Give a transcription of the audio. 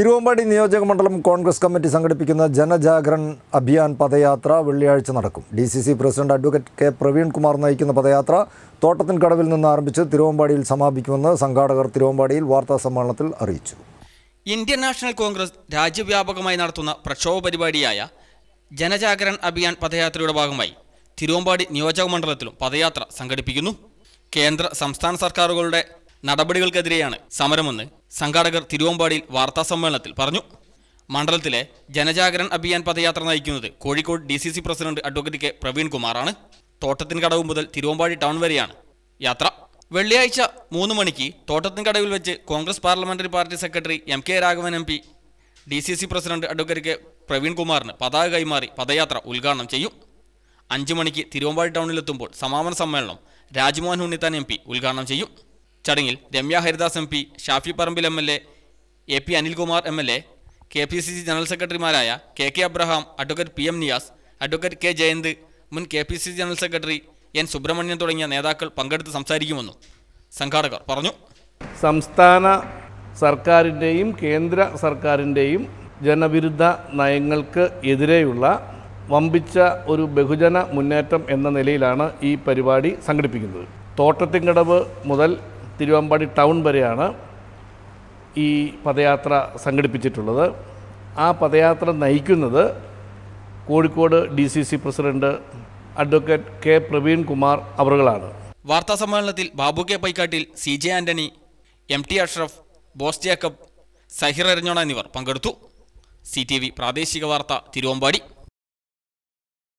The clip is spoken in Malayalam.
തിരുവമ്പാടി നിയോജക മണ്ഡലം കോൺഗ്രസ് കമ്മിറ്റി സംഘടിപ്പിക്കുന്ന ജനജാഗരൺ അഭിയാൻ പദയാത്ര വെള്ളിയാഴ്ച നടക്കും D C C president advocate K Praveenkumar നയിക്കുന്ന പദയാത്ര തോട്ടത്തിൻകടവിൽ നിന്ന് ആരംഭിച്ച് തിരുവമ്പാടിയിൽ സമാപിക്കുമെന്ന് സംഘാടകർ തിരുവമ്പാടിയിൽ വാർത്താ സമ്മേളനത്തിൽ അറിയിച്ചു ഇന്ത്യൻ നാഷണൽ കോൺഗ്രസ് രാജ്യവ്യാപകമായി നടത്തുന്ന പ്രക്ഷോഭ പരിപാടിയായ ജനജാഗരൺ അഭിയാൻ പദയാത്രയുടെ ഭാഗമായി തിരുവമ്പാടി നിയോജക മണ്ഡലത്തിലും പദയാത്ര സംഘടിപ്പിക്കുന്നു കേന്ദ്ര സംസ്ഥാന സർക്കാരുകളുടെ നടപടികൾക്കെതിരെയാണ് സമരമെന്ന് സംഘാടകർ തിരുവമ്പാടിയിൽ വാർത്താസമ്മേളനത്തിൽ പറഞ്ഞു മണ്ഡലത്തിലെ ജനജാഗരൺ അഭിയാൻ പദയാത്ര നയിക്കുന്നത് Kozhikode D president advocate K Praveen കുമാറാണ് തോട്ടത്തിൻകടവ് മുതൽ തിരുവമ്പാടി ടൗൺ വരെയാണ് യാത്ര വെള്ളിയാഴ്ച മൂന്ന് മണിക്ക് തോട്ടത്തിൻകടവിൽ വെച്ച് Congress parliamentary party secretary M K Raghavan M P D C C president advocate K Praveen കുമാറിന് പതാക കൈമാറി പദയാത്ര ഉദ്ഘാടനം ചെയ്യും അഞ്ചു മണിക്ക് തിരുവമ്പാടി ടൗണിലെത്തുമ്പോൾ സമാപന സമ്മേളനം രാജ്മോഹൻ ഉണ്ണിത്താൻ എം പി ഉദ്ഘാടനം ചെയ്യും ചടങ്ങിൽ Ramya Haridas M P Shafi Parambil M L A A P Anilkumar M L A K P C C general സെക്രട്ടറിമാരായ K K Abraham advocate P M Niyas advocate K Jayanth മുൻ K P C C general secretary N Subramanian തുടങ്ങിയ നേതാക്കൾ പങ്കെടുത്ത് സംസാരിക്കുമെന്നും സംഘാടകർ പറഞ്ഞു സംസ്ഥാന സർക്കാരിൻ്റെയും കേന്ദ്ര സർക്കാരിൻ്റെയും ജനവിരുദ്ധ നയങ്ങൾക്ക് എതിരെയുള്ള വമ്പിച്ച ഒരു ബഹുജന മുന്നേറ്റം എന്ന നിലയിലാണ് ഈ പരിപാടി സംഘടിപ്പിക്കുന്നത് തോട്ടത്തിൻകടവ് മുതൽ തിരുവമ്പാടി ടൗൺ വരെയാണ് ഈ പദയാത്ര സംഘടിപ്പിച്ചിട്ടുള്ളത് ആ പദയാത്ര നയിക്കുന്നത് Kozhikode D C C president advocate K Praveen Kumar അവറുകളാണ് വാർത്താ സമ്മേളനത്തിൽ Babu K Paikkattil C J Antony M T Ashraf Bose Jacob Sahir എറിഞ്ഞോണ എന്നിവർ പങ്കെടുത്തു സി ടി വി പ്രാദേശിക വാർത്ത തിരുവമ്പാടി